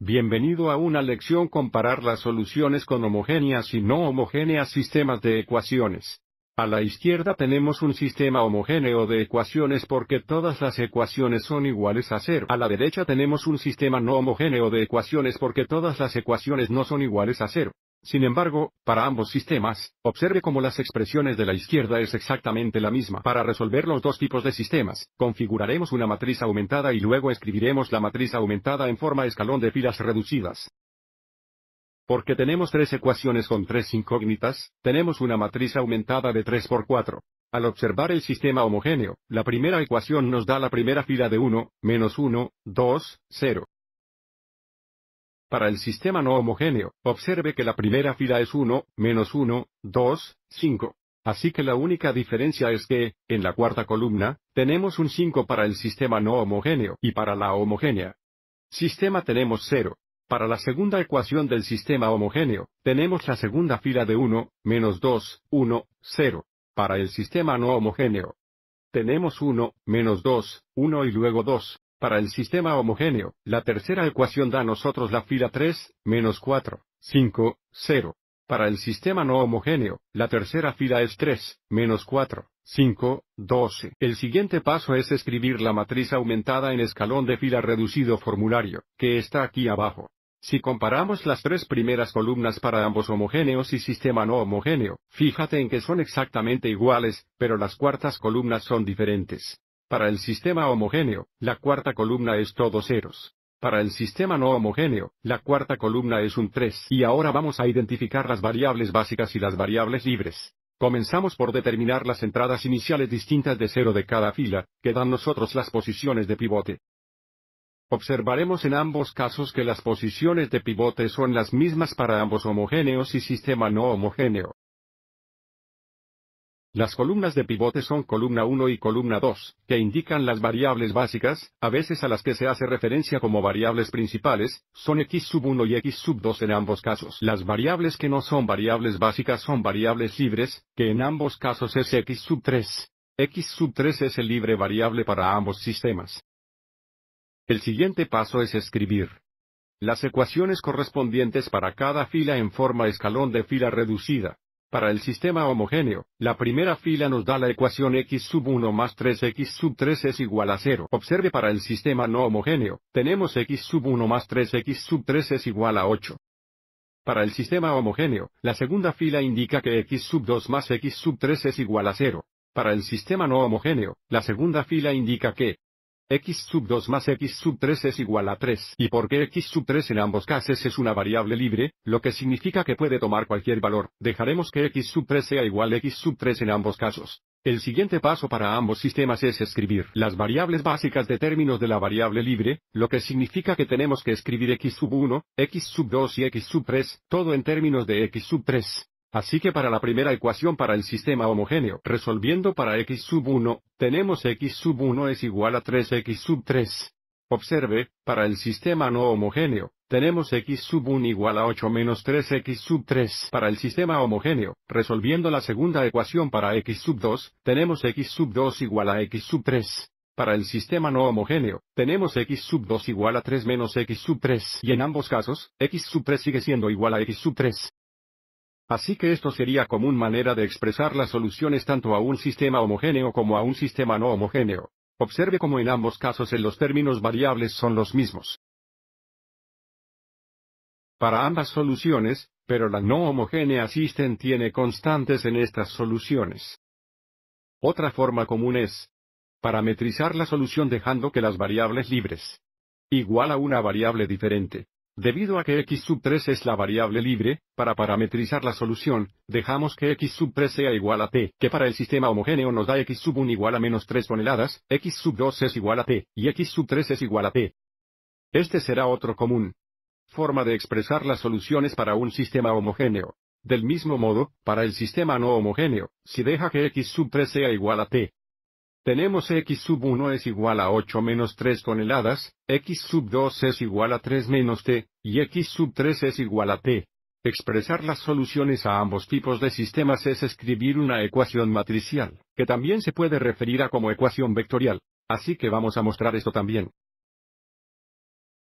Bienvenido a una lección comparar las soluciones con homogéneas y no homogéneas sistemas de ecuaciones. A la izquierda tenemos un sistema homogéneo de ecuaciones porque todas las ecuaciones son iguales a cero. A la derecha tenemos un sistema no homogéneo de ecuaciones porque todas las ecuaciones no son iguales a cero. Sin embargo, para ambos sistemas, observe cómo las expresiones de la izquierda es exactamente la misma. Para resolver los dos tipos de sistemas, configuraremos una matriz aumentada y luego escribiremos la matriz aumentada en forma escalón de filas reducidas. Porque tenemos tres ecuaciones con tres incógnitas, tenemos una matriz aumentada de 3 por 4. Al observar el sistema homogéneo, la primera ecuación nos da la primera fila de 1, menos 1, 2, 0. Para el sistema no homogéneo, observe que la primera fila es 1, menos 1, 2, 5. Así que la única diferencia es que, en la cuarta columna, tenemos un 5 para el sistema no homogéneo y para la homogénea. Sistema tenemos 0. Para la segunda ecuación del sistema homogéneo, tenemos la segunda fila de 1, menos 2, 1, 0. Para el sistema no homogéneo, tenemos 1, menos 2, 1 y luego 2. Para el sistema homogéneo, la tercera ecuación da a nosotros la fila 3, menos 4, 5, 0. Para el sistema no homogéneo, la tercera fila es 3, menos 4, 5, 12. El siguiente paso es escribir la matriz aumentada en escalón de fila reducido formulario, que está aquí abajo. Si comparamos las tres primeras columnas para ambos homogéneos y sistema no homogéneo, fíjate en que son exactamente iguales, pero las cuartas columnas son diferentes. Para el sistema homogéneo, la cuarta columna es todos ceros. Para el sistema no homogéneo, la cuarta columna es un 3. Y ahora vamos a identificar las variables básicas y las variables libres. Comenzamos por determinar las entradas iniciales distintas de cero de cada fila, que dan nosotros las posiciones de pivote. Observaremos en ambos casos que las posiciones de pivote son las mismas para ambos homogéneos y sistema no homogéneo. Las columnas de pivote son columna 1 y columna 2, que indican las variables básicas, a veces a las que se hace referencia como variables principales, son x1 sub y x2 sub en ambos casos. Las variables que no son variables básicas son variables libres, que en ambos casos es x3. sub x3 sub es el libre variable para ambos sistemas. El siguiente paso es escribir las ecuaciones correspondientes para cada fila en forma escalón de fila reducida. Para el sistema homogéneo, la primera fila nos da la ecuación x sub 1 más 3x sub 3 es igual a 0. Observe para el sistema no homogéneo, tenemos x sub 1 más 3x sub 3 es igual a 8. Para el sistema homogéneo, la segunda fila indica que x sub 2 más x sub 3 es igual a 0. Para el sistema no homogéneo, la segunda fila indica que x sub 2 más x sub 3 es igual a 3, y porque x sub 3 en ambos casos es una variable libre, lo que significa que puede tomar cualquier valor, dejaremos que x sub 3 sea igual a x sub 3 en ambos casos. El siguiente paso para ambos sistemas es escribir las variables básicas de términos de la variable libre, lo que significa que tenemos que escribir x sub 1, x sub 2 y x sub 3, todo en términos de x sub 3. Así que para la primera ecuación para el sistema homogéneo, resolviendo para x sub 1, tenemos x sub 1 es igual a 3x sub 3. Observe, para el sistema no homogéneo, tenemos x sub 1 igual a 8 menos 3x sub 3. Para el sistema homogéneo, resolviendo la segunda ecuación para x sub 2, tenemos x sub 2 igual a x sub 3. Para el sistema no homogéneo, tenemos x sub 2 igual a 3 menos x sub 3 y en ambos casos, x sub 3 sigue siendo igual a x sub 3. Así que esto sería común manera de expresar las soluciones tanto a un sistema homogéneo como a un sistema no homogéneo. Observe cómo en ambos casos en los términos variables son los mismos. Para ambas soluciones, pero la no homogénea system tiene constantes en estas soluciones. Otra forma común es parametrizar la solución dejando que las variables libres igual a una variable diferente Debido a que x sub 3 es la variable libre, para parametrizar la solución, dejamos que x sub 3 sea igual a t, que para el sistema homogéneo nos da x sub 1 igual a menos 3 toneladas, x sub 2 es igual a t, y x sub 3 es igual a t. Este será otro común. Forma de expresar las soluciones para un sistema homogéneo. Del mismo modo, para el sistema no homogéneo, si deja que x sub 3 sea igual a t, tenemos x sub 1 es igual a 8 menos 3 toneladas, x sub 2 es igual a 3 menos t, y x sub 3 es igual a t. Expresar las soluciones a ambos tipos de sistemas es escribir una ecuación matricial, que también se puede referir a como ecuación vectorial. Así que vamos a mostrar esto también.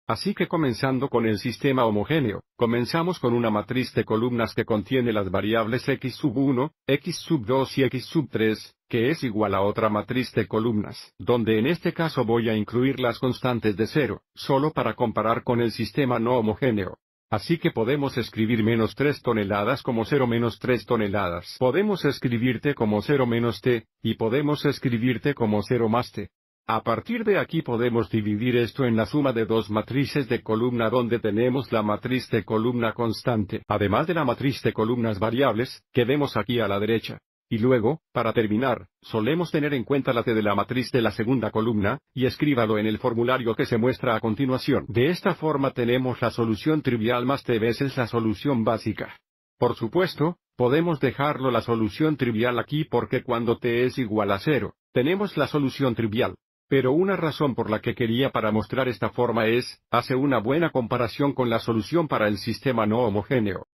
Así que comenzando con el sistema homogéneo, comenzamos con una matriz de columnas que contiene las variables x sub 1, x sub 2 y x sub 3, que es igual a otra matriz de columnas, donde en este caso voy a incluir las constantes de cero, solo para comparar con el sistema no homogéneo. Así que podemos escribir menos 3 toneladas como 0 menos 3 toneladas. Podemos escribirte como 0 menos t, y podemos escribirte como 0 más t. A partir de aquí podemos dividir esto en la suma de dos matrices de columna donde tenemos la matriz de columna constante, además de la matriz de columnas variables, que vemos aquí a la derecha. Y luego, para terminar, solemos tener en cuenta la T de la matriz de la segunda columna, y escríbalo en el formulario que se muestra a continuación. De esta forma tenemos la solución trivial más T veces la solución básica. Por supuesto, podemos dejarlo la solución trivial aquí porque cuando T es igual a cero, tenemos la solución trivial. Pero una razón por la que quería para mostrar esta forma es, hace una buena comparación con la solución para el sistema no homogéneo.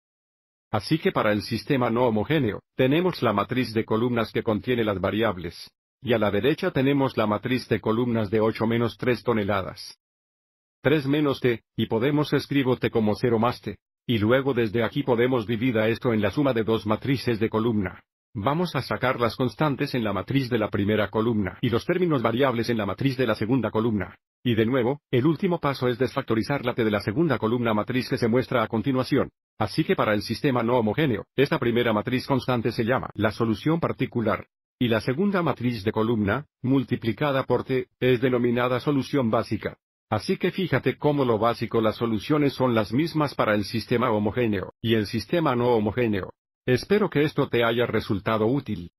Así que para el sistema no homogéneo, tenemos la matriz de columnas que contiene las variables. Y a la derecha tenemos la matriz de columnas de 8 menos 3 toneladas. 3 menos t, y podemos escribo t como 0 más t. Y luego desde aquí podemos dividir a esto en la suma de dos matrices de columna. Vamos a sacar las constantes en la matriz de la primera columna y los términos variables en la matriz de la segunda columna. Y de nuevo, el último paso es desfactorizar la T de la segunda columna matriz que se muestra a continuación. Así que para el sistema no homogéneo, esta primera matriz constante se llama la solución particular. Y la segunda matriz de columna, multiplicada por T, es denominada solución básica. Así que fíjate cómo lo básico las soluciones son las mismas para el sistema homogéneo y el sistema no homogéneo. Espero que esto te haya resultado útil.